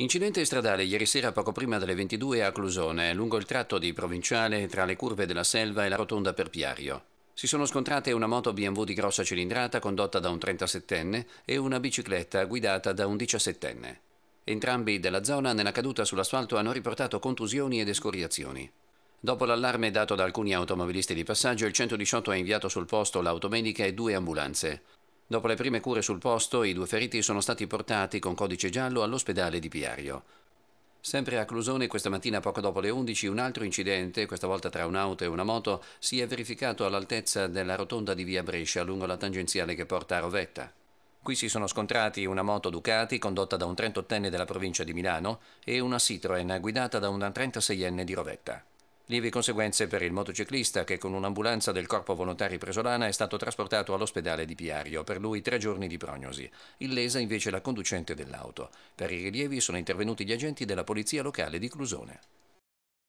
Incidente stradale ieri sera poco prima delle 22 a Clusone, lungo il tratto di provinciale tra le curve della Selva e la rotonda per Piario. Si sono scontrate una moto BMW di grossa cilindrata condotta da un 37enne e una bicicletta guidata da un 17enne. Entrambi della zona nella caduta sull'asfalto hanno riportato contusioni ed escoriazioni. Dopo l'allarme dato da alcuni automobilisti di passaggio, il 118 ha inviato sul posto l'automedica e due ambulanze. Dopo le prime cure sul posto, i due feriti sono stati portati con codice giallo all'ospedale di Piario. Sempre a Clusone, questa mattina poco dopo le 11, un altro incidente, questa volta tra un'auto e una moto, si è verificato all'altezza della rotonda di via Brescia lungo la tangenziale che porta a Rovetta. Qui si sono scontrati una moto Ducati condotta da un 38enne della provincia di Milano e una Citroën guidata da una 36enne di Rovetta. Lievi conseguenze per il motociclista che con un'ambulanza del Corpo Volontari Presolana è stato trasportato all'ospedale di Piario, per lui tre giorni di prognosi. Illesa invece la conducente dell'auto. Per i rilievi sono intervenuti gli agenti della Polizia Locale di Clusone.